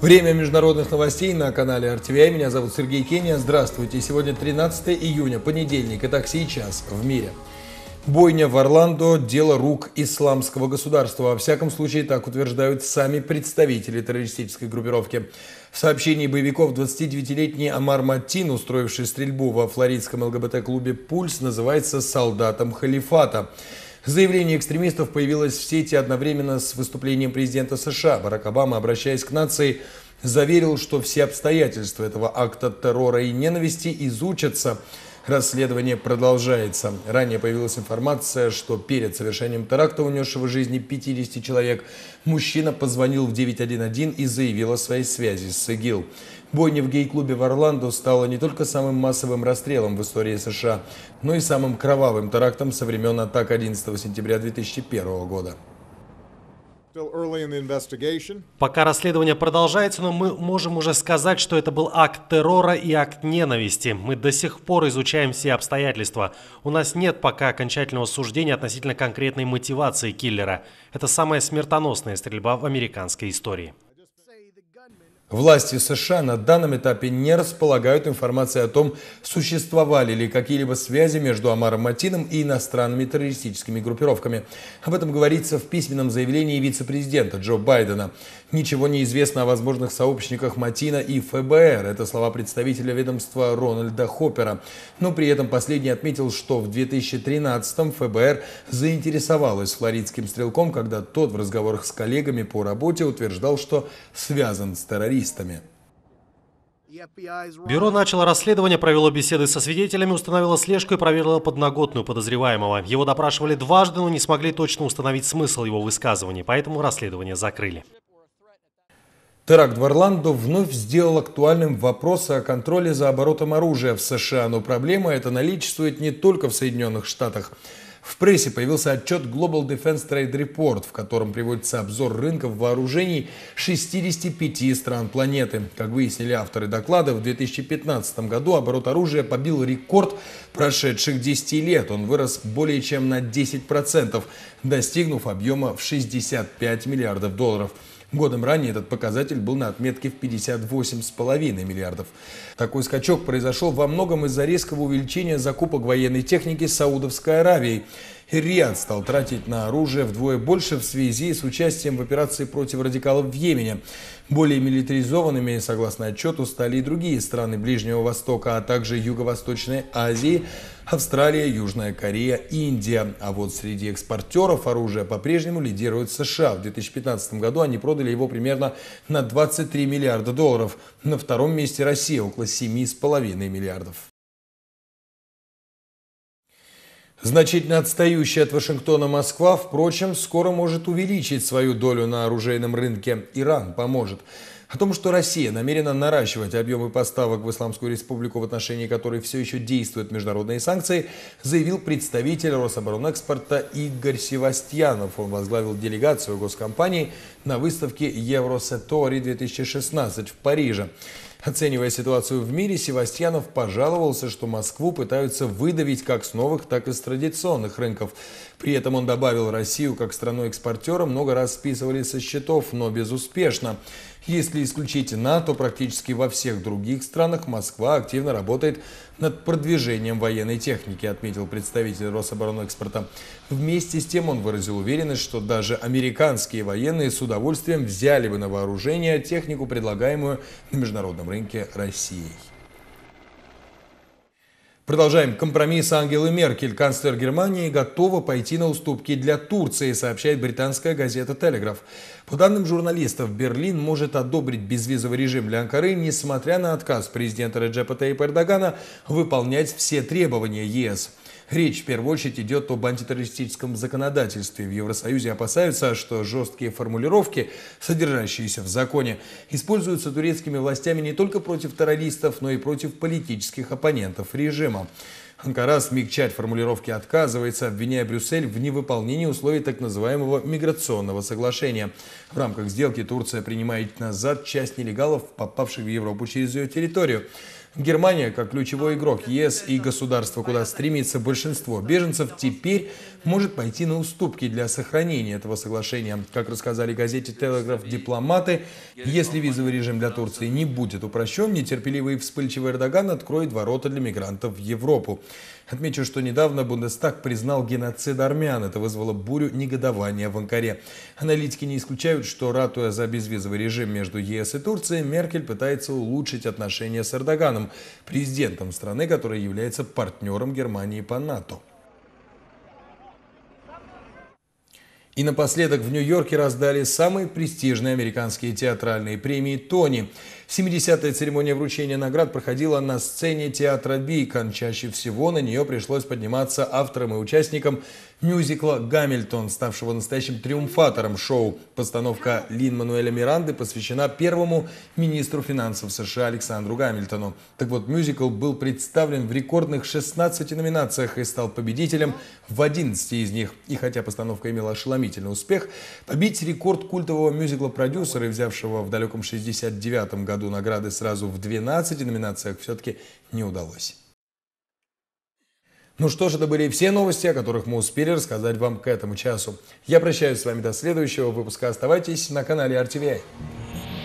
Время международных новостей на канале RTVI. Меня зовут Сергей Кения. Здравствуйте. Сегодня 13 июня, понедельник. Итак, сейчас в мире. Бойня в Орландо – дело рук исламского государства. Во всяком случае, так утверждают сами представители террористической группировки. В сообщении боевиков 29-летний Амар Матин, устроивший стрельбу во флоридском ЛГБТ-клубе «Пульс», называется «солдатом халифата». Заявление экстремистов появилось в сети одновременно с выступлением президента США. Барак Обама, обращаясь к нации, заверил, что все обстоятельства этого акта террора и ненависти изучатся – Расследование продолжается. Ранее появилась информация, что перед совершением теракта, унесшего жизни 50 человек, мужчина позвонил в 911 и заявил о своей связи с ИГИЛ. Бойня в гей-клубе в Орландо стала не только самым массовым расстрелом в истории США, но и самым кровавым терактом со времен атак 11 сентября 2001 года. Пока расследование продолжается, но мы можем уже сказать, что это был акт террора и акт ненависти. Мы до сих пор изучаем все обстоятельства. У нас нет пока окончательного суждения относительно конкретной мотивации киллера. Это самая смертоносная стрельба в американской истории. Власти США на данном этапе не располагают информацией о том, существовали ли какие-либо связи между Амаром Матином и иностранными террористическими группировками. Об этом говорится в письменном заявлении вице-президента Джо Байдена. Ничего не известно о возможных сообщниках Матина и ФБР. Это слова представителя ведомства Рональда Хоппера. Но при этом последний отметил, что в 2013 ФБР заинтересовалось флоридским стрелком, когда тот в разговорах с коллегами по работе утверждал, что связан с террористами террористами. Бюро начало расследование, провело беседы со свидетелями, установило слежку и проверило подноготную подозреваемого. Его допрашивали дважды, но не смогли точно установить смысл его высказываний, поэтому расследование закрыли. Теракт в Орландо вновь сделал актуальным вопрос о контроле за оборотом оружия в США, но проблема эта наличествует не только в Соединенных Штатах. В прессе появился отчет Global Defense Trade Report, в котором приводится обзор рынков вооружений 65 стран планеты. Как выяснили авторы доклада, в 2015 году оборот оружия побил рекорд прошедших 10 лет. Он вырос более чем на 10%, достигнув объема в 65 миллиардов долларов. Годом ранее этот показатель был на отметке в 58,5 миллиардов. Такой скачок произошел во многом из-за резкого увеличения закупок военной техники Саудовской Аравии. Риад стал тратить на оружие вдвое больше в связи с участием в операции против радикалов в Йемене. Более милитаризованными, согласно отчету, стали и другие страны Ближнего Востока, а также Юго-Восточной Азии, Австралия, Южная Корея, Индия. А вот среди экспортеров оружия по-прежнему лидирует США. В 2015 году они продали его примерно на 23 миллиарда долларов. На втором месте Россия около 7,5 миллиардов. Значительно отстающая от Вашингтона Москва, впрочем, скоро может увеличить свою долю на оружейном рынке. Иран поможет. О том, что Россия намерена наращивать объемы поставок в Исламскую республику, в отношении которой все еще действуют международные санкции, заявил представитель Рособоронэкспорта Игорь Севастьянов. Он возглавил делегацию госкомпании на выставке «Евросетори-2016» в Париже. Оценивая ситуацию в мире, Севастьянов пожаловался, что Москву пытаются выдавить как с новых, так и с традиционных рынков. При этом он добавил Россию как страну-экспортера много раз списывали со счетов, но безуспешно. Если исключить НАТО, практически во всех других странах Москва активно работает над продвижением военной техники, отметил представитель Рособоронэкспорта. Вместе с тем он выразил уверенность, что даже американские военные с удовольствием взяли бы на вооружение технику, предлагаемую на международном рынке Россией. Продолжаем. Компромисс Ангелы Меркель. Канцлер Германии готова пойти на уступки для Турции, сообщает британская газета «Телеграф». По данным журналистов, Берлин может одобрить безвизовый режим для Анкары, несмотря на отказ президента Реджепа Тейпа Эрдогана выполнять все требования ЕС. Речь в первую очередь идет об антитеррористическом законодательстве. В Евросоюзе опасаются, что жесткие формулировки, содержащиеся в законе, используются турецкими властями не только против террористов, но и против политических оппонентов режима. Анкара смягчать формулировки отказывается, обвиняя Брюссель в невыполнении условий так называемого миграционного соглашения. В рамках сделки Турция принимает назад часть нелегалов, попавших в Европу через ее территорию. Германия, как ключевой игрок ЕС и государство, куда стремится большинство беженцев, теперь может пойти на уступки для сохранения этого соглашения. Как рассказали газете «Телеграф» дипломаты, если визовый режим для Турции не будет упрощен, нетерпеливый и вспыльчивый Эрдоган откроет ворота для мигрантов в Европу. Отмечу, что недавно Бундестаг признал геноцид армян. Это вызвало бурю негодования в Анкаре. Аналитики не исключают, что, ратуя за безвизовый режим между ЕС и Турцией, Меркель пытается улучшить отношения с Эрдоганом президентом страны, которая является партнером Германии по НАТО. И напоследок в Нью-Йорке раздали самые престижные американские театральные премии «Тони». 70-я церемония вручения наград проходила на сцене театра «Бикон». Чаще всего на нее пришлось подниматься авторам и участникам мюзикла «Гамильтон», ставшего настоящим триумфатором шоу. Постановка Лин-Мануэля Миранды посвящена первому министру финансов США Александру Гамильтону. Так вот, мюзикл был представлен в рекордных 16 номинациях и стал победителем в 11 из них. И хотя постановка имела ошеломительный успех, побить рекорд культового мюзикла-продюсера, взявшего в далеком 69 году году награды сразу в 12 номинациях все-таки не удалось. Ну что ж, это были все новости, о которых мы успели рассказать вам к этому часу. Я прощаюсь с вами до следующего выпуска. Оставайтесь на канале RTVI.